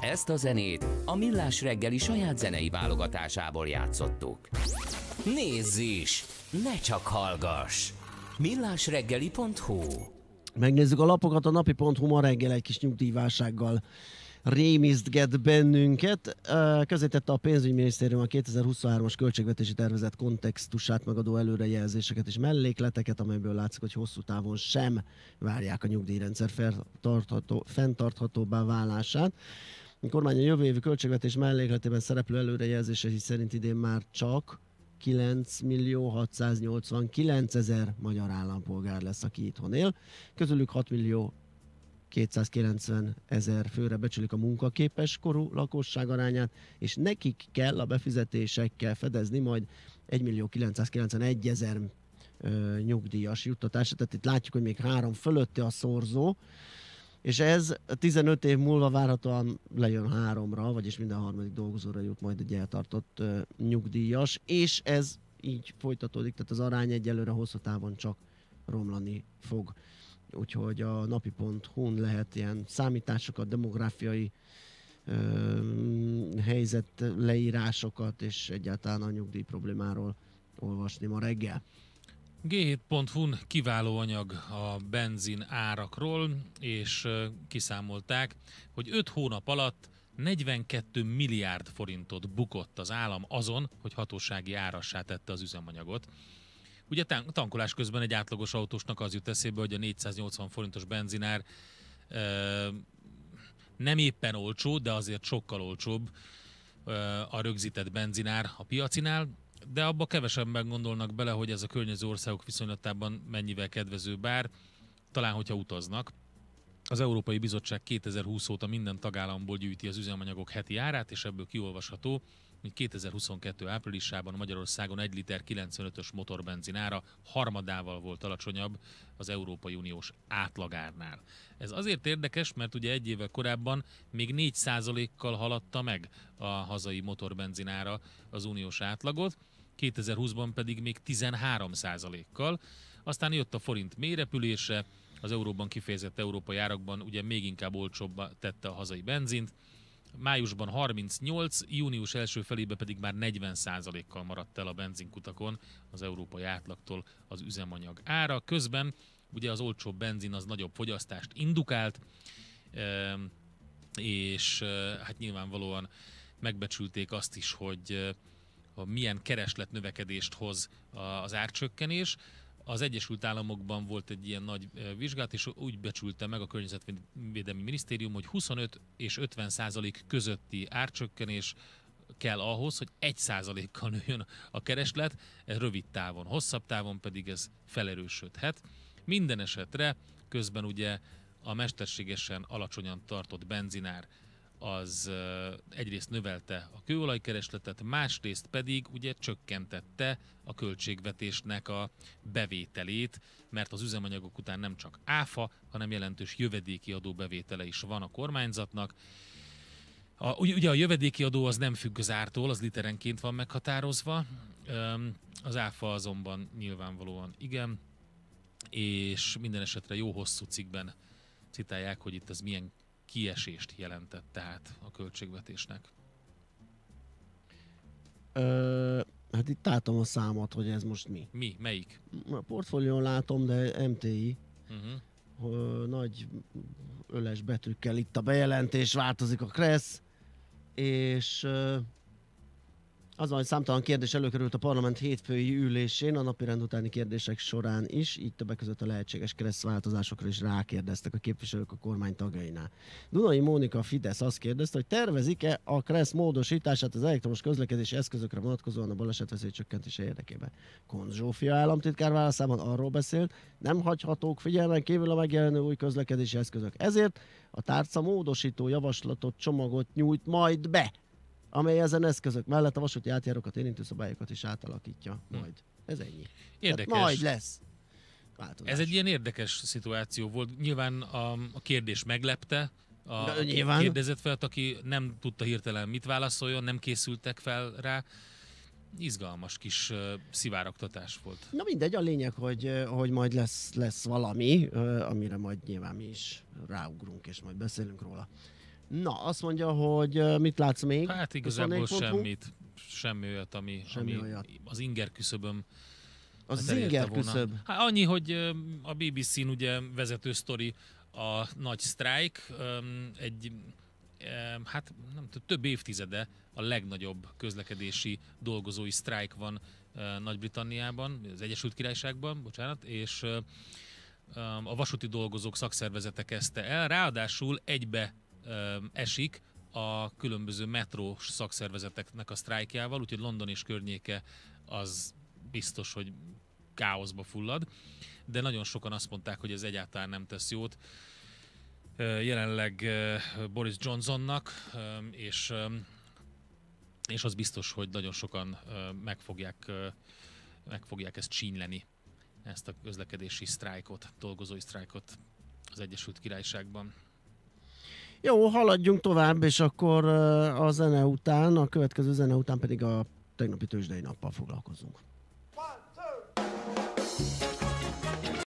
Ezt a zenét a Millás reggeli saját zenei válogatásából játszottuk. Nézz is! Ne csak hallgass! millásreggeli.hu Megnézzük a lapokat, a napi.hu ma reggel egy kis nyugdíjválsággal rémisztget bennünket. Közétette a pénzügyminisztérium a 2023-as költségvetési tervezet kontextusát megadó előrejelzéseket és mellékleteket, amelyből látszik, hogy hosszú távon sem várják a nyugdíjrendszer fenntarthatóbbá válását. A kormány a jövő évi költségvetés mellékletében szereplő előrejelzése szerint idén már csak 9 millió 689 ezer magyar állampolgár lesz, aki itthon él. Közülük 6 millió 290 ezer főre becsülik a munkaképes korú lakosság arányát, és nekik kell a befizetésekkel fedezni majd 1 millió 991 ezer nyugdíjas juttatását. Tehát itt látjuk, hogy még három fölötti a szorzó és ez 15 év múlva várhatóan lejön háromra, vagyis minden harmadik dolgozóra jut majd egy eltartott uh, nyugdíjas, és ez így folytatódik, tehát az arány egyelőre hosszú távon csak romlani fog. Úgyhogy a pont n lehet ilyen számításokat, demográfiai ö, helyzet leírásokat és egyáltalán a nyugdíj problémáról olvasni ma reggel. G7.hu-n kiváló anyag a benzin árakról, és kiszámolták, hogy 5 hónap alatt 42 milliárd forintot bukott az állam azon, hogy hatósági árassá tette az üzemanyagot. Ugye tankolás közben egy átlagos autósnak az jut eszébe, hogy a 480 forintos benzinár nem éppen olcsó, de azért sokkal olcsóbb a rögzített benzinár a piacinál, de abba kevesebben gondolnak bele, hogy ez a környező országok viszonylatában mennyivel kedvező, bár talán, hogyha utaznak. Az Európai Bizottság 2020 óta minden tagállamból gyűjti az üzemanyagok heti árát, és ebből kiolvasható, hogy 2022 áprilisában Magyarországon 1 liter 95-ös motorbenzin ára harmadával volt alacsonyabb az Európai Uniós átlagárnál. Ez azért érdekes, mert ugye egy évvel korábban még 4%-kal haladta meg a hazai motorbenzinára az uniós átlagot, 2020-ban pedig még 13%-kal. Aztán jött a forint mélyrepülése, az euróban kifejezett európai árakban ugye még inkább olcsóbb tette a hazai benzint, májusban 38, június első felébe pedig már 40%-kal maradt el a benzinkutakon az európai átlagtól az üzemanyag ára. Közben ugye az olcsóbb benzin az nagyobb fogyasztást indukált, ehm, és eh, hát nyilvánvalóan megbecsülték azt is, hogy eh, milyen keresletnövekedést hoz az árcsökkenés. Az Egyesült Államokban volt egy ilyen nagy vizsgát, és úgy becsülte meg a Környezetvédelmi Minisztérium, hogy 25 és 50 százalék közötti árcsökkenés kell ahhoz, hogy 1 százalékkal nőjön a kereslet, rövid távon, hosszabb távon pedig ez felerősödhet. Minden esetre közben ugye a mesterségesen alacsonyan tartott benzinár az egyrészt növelte a kőolajkeresletet, másrészt pedig ugye csökkentette a költségvetésnek a bevételét, mert az üzemanyagok után nem csak áfa, hanem jelentős jövedéki adó bevétele is van a kormányzatnak. A, ugye a jövedéki adó az nem függ az ártól, az literenként van meghatározva, az áfa azonban nyilvánvalóan igen, és minden esetre jó hosszú cikkben citálják, hogy itt ez milyen kiesést jelentett tehát a költségvetésnek. Ö, hát itt látom a számot, hogy ez most mi. Mi? Melyik? A portfólión látom, de MTI. Uh-huh. Mhm. Ö, nagy öles betűkkel itt a bejelentés, változik a kressz, és ö, az van, hogy számtalan kérdés előkerült a parlament hétfői ülésén, a napirend utáni kérdések során is, így többek között a lehetséges keresztváltozásokra is rákérdeztek a képviselők a kormány tagjainál. Dunai Mónika Fidesz azt kérdezte, hogy tervezik-e a kereszt módosítását az elektromos közlekedési eszközökre vonatkozóan a balesetveszély csökkentése érdekében. Konz Zsófia államtitkár válaszában arról beszélt, nem hagyhatók figyelmen kívül a megjelenő új közlekedési eszközök. Ezért a tárca módosító javaslatot csomagot nyújt majd be amely ezen eszközök mellett a vasúti átjárókat érintő szabályokat is átalakítja hm. majd. Ez ennyi. Érdekes. Tehát majd lesz. Változás. Ez egy ilyen érdekes szituáció volt. Nyilván a, a kérdés meglepte, a De, nyilván. kérdezett fel, aki nem tudta hirtelen mit válaszoljon, nem készültek fel rá. Izgalmas kis uh, szivárogtatás volt. Na mindegy, a lényeg, hogy, hogy majd lesz, lesz valami, amire majd nyilván mi is ráugrunk, és majd beszélünk róla. Na, azt mondja, hogy mit látsz még? Hát igazából semmit. Semmi olyat, ami, semmi ami olyat. az inger küszöböm az hát inger küszöb. Hát annyi, hogy a BBC-n ugye vezető sztori a nagy sztrájk, egy hát nem tudom, több évtizede a legnagyobb közlekedési dolgozói sztrájk van Nagy-Britanniában, az Egyesült Királyságban, bocsánat, és a vasúti dolgozók szakszervezete kezdte el, ráadásul egybe esik a különböző metrós szakszervezeteknek a sztrájkjával, úgyhogy London és környéke az biztos, hogy káoszba fullad, de nagyon sokan azt mondták, hogy ez egyáltalán nem tesz jót jelenleg Boris Johnsonnak, és, és az biztos, hogy nagyon sokan meg fogják, meg fogják ezt csínleni, ezt a közlekedési sztrájkot, dolgozói sztrájkot az Egyesült Királyságban. Jó, haladjunk tovább, és akkor a zene után, a következő zene után pedig a tegnapi tőzsdei nappal foglalkozunk.